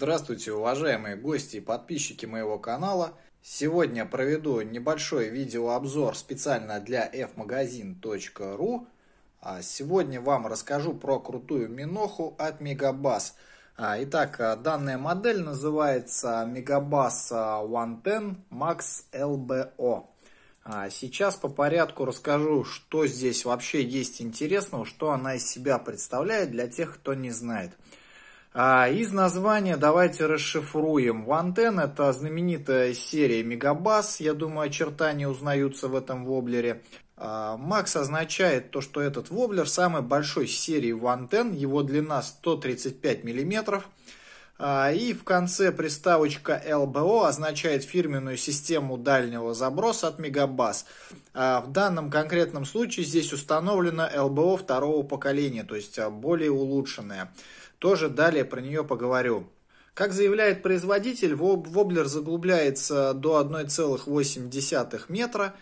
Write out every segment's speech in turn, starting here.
Здравствуйте, уважаемые гости и подписчики моего канала. Сегодня проведу небольшой видеообзор специально для fmagazin.ru. А сегодня вам расскажу про крутую миноху от Мегабас. А, итак, а, данная модель называется Мегабас 110 Max LBO. Сейчас по порядку расскажу, что здесь вообще есть интересного, что она из себя представляет для тех, кто не знает. А, из названия давайте расшифруем. Вантен – это знаменитая серия Мегабас. Я думаю, очертания узнаются в этом воблере. А, Макс означает то, что этот воблер самый большой серии Вантен. Его длина 135 миллиметров. А, и в конце приставочка LBO означает фирменную систему дальнего заброса от Мегабас. В данном конкретном случае здесь установлено LBO второго поколения, то есть более улучшенное. Тоже далее про нее поговорю. Как заявляет производитель, воблер заглубляется до 1,8 метра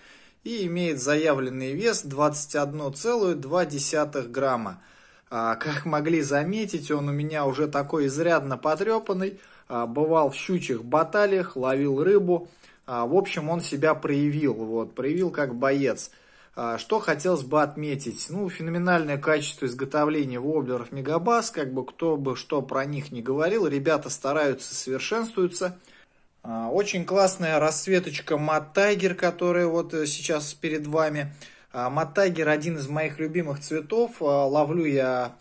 и имеет заявленный вес 21,2 грамма. А, как могли заметить, он у меня уже такой изрядно потрепанный, а, бывал в щучьих баталиях, ловил рыбу. А, в общем, он себя проявил, вот, проявил как боец. А, что хотелось бы отметить? Ну, феноменальное качество изготовления воблеров Мегабас, как бы кто бы что про них не говорил, ребята стараются, совершенствуются. А, очень классная расцветочка Маттайгер, которая вот э, сейчас перед вами. А, Маттайгер один из моих любимых цветов. Ловлю я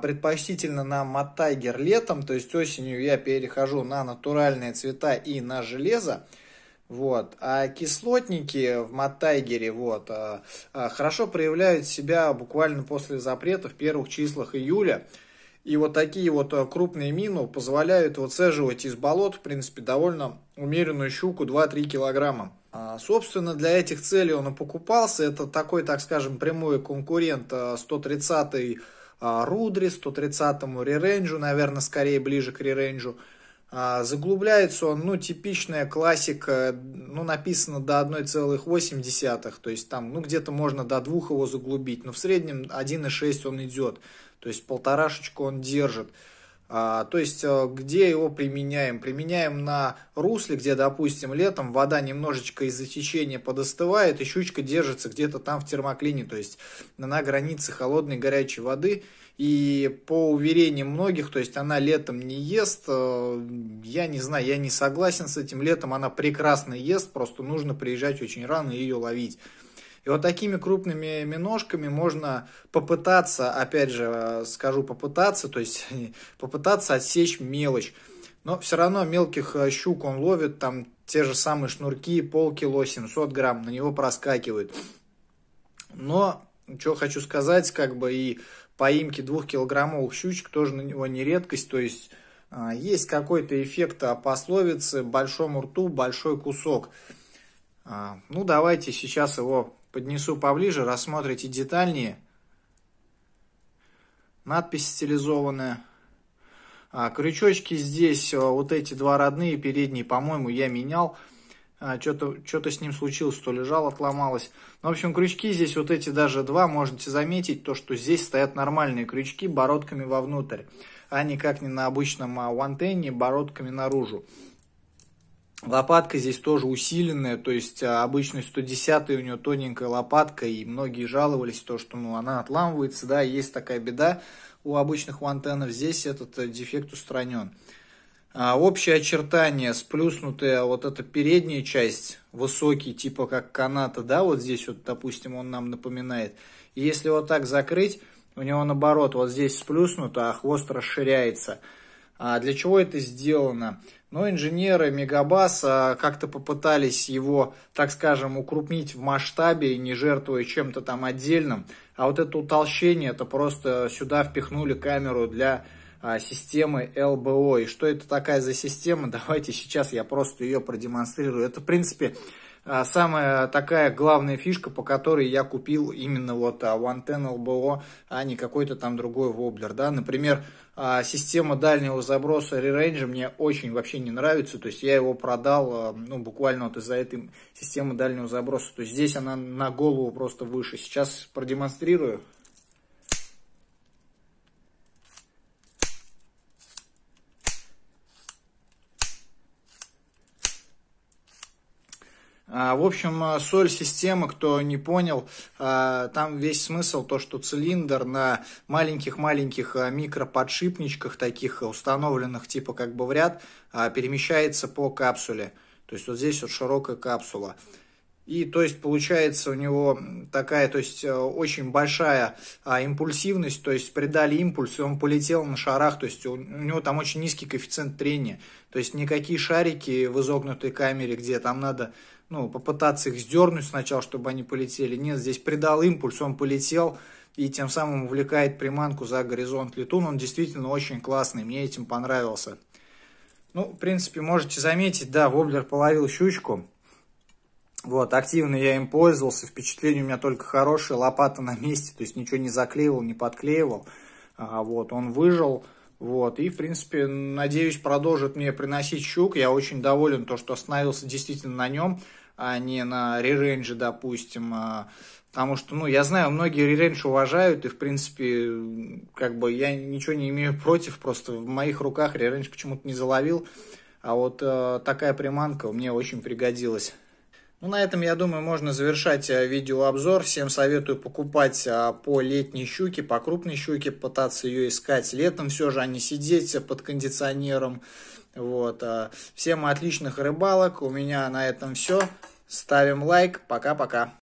предпочтительно на Маттайгер летом, то есть осенью я перехожу на натуральные цвета и на железо. Вот. А кислотники в Матайгере вот, а, а, хорошо проявляют себя буквально после запрета в первых числах июля. И вот такие вот а, крупные мины позволяют выцеживать из болот, в принципе, довольно умеренную щуку 2-3 килограмма. Собственно, для этих целей он и покупался. Это такой, так скажем, прямой конкурент 130-й Рудри, 130-му Реренджу, наверное, скорее ближе к Реренджу. А, заглубляется он, ну, типичная классика, ну, написано до 1,8, то есть там, ну, где-то можно до двух его заглубить, но в среднем 1,6 он идет, то есть полторашечку он держит. А, то есть, э, где его применяем? Применяем на русле, где, допустим, летом вода немножечко из-за течения подостывает, и щучка держится где-то там в термоклине, то есть на границе холодной и горячей воды. И по уверениям многих, то есть она летом не ест, э, я не знаю, я не согласен с этим, летом она прекрасно ест, просто нужно приезжать очень рано и ее ловить. И вот такими крупными миножками можно попытаться, опять же, э, скажу попытаться, то есть попытаться отсечь мелочь. Но все равно мелких э, щук он ловит, там те же самые шнурки, полкило, 700 грамм, на него проскакивают. Но, что хочу сказать, как бы и поимки двухкилограммовых щучек тоже на него не редкость, то есть э, есть какой-то эффект пословицы «большому рту большой кусок». Ну, давайте сейчас его Поднесу поближе, рассмотрите детальнее. Надпись стилизованная. А, крючочки здесь, а, вот эти два родные, передние, по-моему, я менял. А, Что-то с ним случилось, то лежал, отломалось. Ну, в общем, крючки здесь вот эти даже два, можете заметить, то, что здесь стоят нормальные крючки бородками вовнутрь, а не как не на обычном а, вантене, бородками наружу. Лопатка здесь тоже усиленная, то есть а, обычный 110 у нее тоненькая лопатка, и многие жаловались, то, что ну, она отламывается, да, есть такая беда у обычных вантенов, здесь этот э, дефект устранен. А, общее очертание, сплюснутая вот эта передняя часть, высокий, типа как каната, да, вот здесь вот, допустим, он нам напоминает. И если вот так закрыть, у него наоборот, вот здесь сплюснуто, а хвост расширяется – а для чего это сделано? Но ну, инженеры Мегабаса как-то попытались его, так скажем, укрупнить в масштабе, не жертвуя чем-то там отдельным. А вот это утолщение, это просто сюда впихнули камеру для а, системы ЛБО. И что это такая за система? Давайте сейчас я просто ее продемонстрирую. Это, в принципе, а самая такая главная фишка, по которой я купил именно вот а, One Ten LBO, а не какой-то там другой воблер, да, например, а, система дальнего заброса ререйнджа мне очень вообще не нравится, то есть я его продал, ну, буквально вот из-за этой системы дальнего заброса, то есть здесь она на голову просто выше, сейчас продемонстрирую, А, в общем, э, соль системы, кто не понял, а, там весь смысл то, что цилиндр на маленьких-маленьких э, микроподшипничках, таких э, установленных типа как бы в ряд, а, перемещается по капсуле. То есть вот здесь вот широкая капсула. И то есть получается у него такая, то есть э, очень большая а, импульсивность, то есть придали импульс, и он полетел на шарах, то есть у, у него там очень низкий коэффициент трения, то есть никакие шарики в изогнутой камере, где там надо ну, попытаться их сдернуть сначала, чтобы они полетели. Нет, здесь придал импульс, он полетел, и тем самым увлекает приманку за горизонт летун. Он действительно очень классный, мне этим понравился. Ну, в принципе, можете заметить, да, воблер половил щучку. Вот, активно я им пользовался, впечатление у меня только хорошее, лопата на месте, то есть ничего не заклеивал, не подклеивал. А, вот, он выжил, вот, и, в принципе, надеюсь, продолжит мне приносить щук. Я очень доволен, то, что остановился действительно на нем, а не на реренже, допустим. А, потому что, ну, я знаю, многие реренж уважают, и, в принципе, как бы я ничего не имею против, просто в моих руках реренж почему-то не заловил. А вот э, такая приманка мне очень пригодилась. Ну, на этом, я думаю, можно завершать э, видеообзор. Всем советую покупать э, по летней щуке, по крупной щуке, пытаться ее искать летом все же, а не сидеть э, под кондиционером. Вот. Всем отличных рыбалок. У меня на этом все. Ставим лайк. Пока-пока.